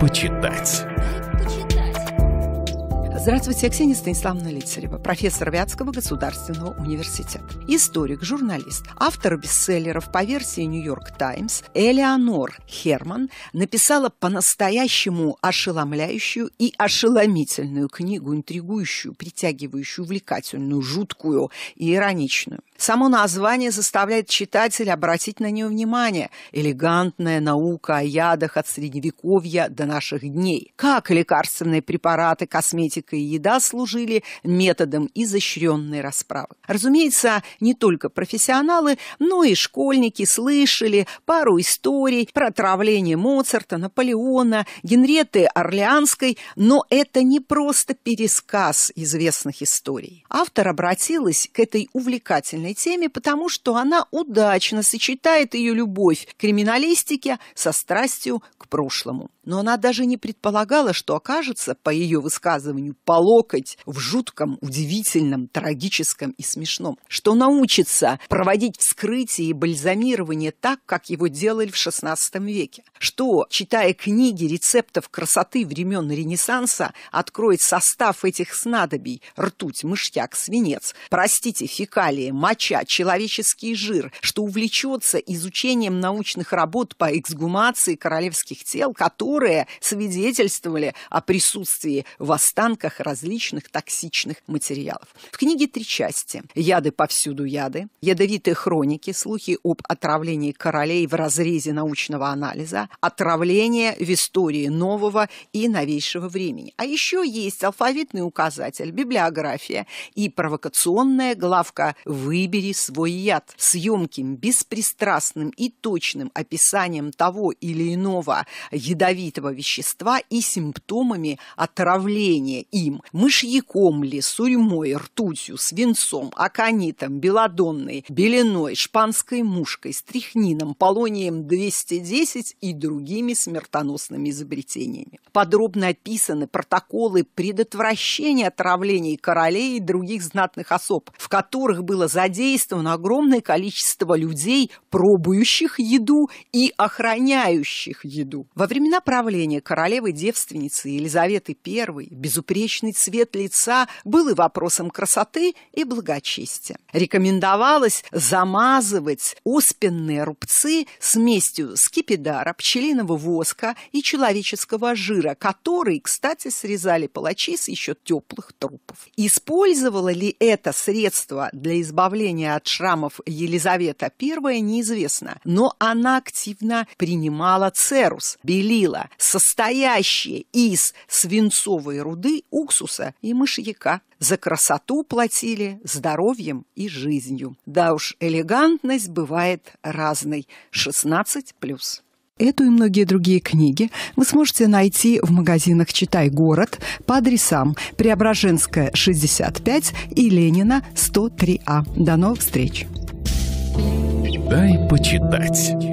почитать. Здравствуйте, я Ксения Станиславовна Лицарева, профессор Вятского государственного университета. Историк, журналист, автор бестселлеров по версии «Нью-Йорк Таймс» Элеонор Херман написала по-настоящему ошеломляющую и ошеломительную книгу, интригующую, притягивающую, увлекательную, жуткую и ироничную. Само название заставляет читателя обратить на нее внимание. Элегантная наука о ядах от средневековья до наших дней. Как лекарственные препараты, косметика и еда служили методом изощренной расправы. Разумеется, не только профессионалы, но и школьники слышали пару историй про отравление Моцарта, Наполеона, Генреты Орлеанской, но это не просто пересказ известных историй. Автор обратилась к этой увлекательной данной теме, потому что она удачно сочетает ее любовь к криминалистике со страстью к прошлому но она даже не предполагала, что окажется, по ее высказыванию, по локоть в жутком, удивительном, трагическом и смешном, что научится проводить вскрытие и бальзамирование так, как его делали в XVI веке, что, читая книги рецептов красоты времен Ренессанса, откроет состав этих снадобий – ртуть, мышьяк, свинец, простите, фекалии, моча, человеческий жир, что увлечется изучением научных работ по эксгумации королевских тел, которые которые свидетельствовали о присутствии в останках различных токсичных материалов. В книге три части. «Яды повсюду яды», «Ядовитые хроники», «Слухи об отравлении королей в разрезе научного анализа», «Отравление в истории нового и новейшего времени». А еще есть алфавитный указатель, библиография и провокационная главка «Выбери свой яд» с емким, беспристрастным и точным описанием того или иного ядовитого ядовитого вещества и симптомами отравления им – мышьяком ли, сурьмой, ртутью, свинцом, аконитом, белодонной, беленой, шпанской мушкой, стрихнином, полонием-210 и другими смертоносными изобретениями. Подробно описаны протоколы предотвращения отравлений королей и других знатных особ, в которых было задействовано огромное количество людей, пробующих еду и охраняющих еду. Во времена правления правления королевы-девственницы Елизаветы I безупречный цвет лица был и вопросом красоты и благочестия. Рекомендовалось замазывать оспенные рубцы смесью скипидара, пчелиного воска и человеческого жира, который, кстати, срезали палачи с еще теплых трупов. Использовала ли это средство для избавления от шрамов Елизавета I, неизвестно, но она активно принимала церус, белила, мыла, состоящее из свинцовой руды, уксуса и мышьяка. За красоту платили здоровьем и жизнью. Да уж, элегантность бывает разной. 16 плюс. Эту и многие другие книги вы сможете найти в магазинах «Читай город» по адресам Преображенская, 65 и Ленина, 103А. До новых встреч! Дай почитать.